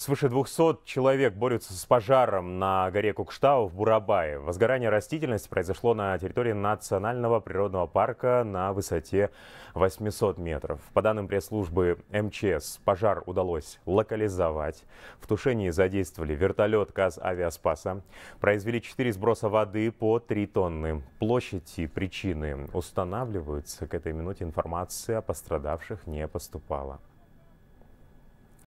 Свыше 200 человек борются с пожаром на горе Кукштау в Бурабае. Возгорание растительности произошло на территории национального природного парка на высоте 800 метров. По данным пресс-службы МЧС, пожар удалось локализовать. В тушении задействовали вертолет КАЗ «Авиаспаса». Произвели 4 сброса воды по 3 тонны. Площадь и причины устанавливаются. К этой минуте информация о пострадавших не поступала.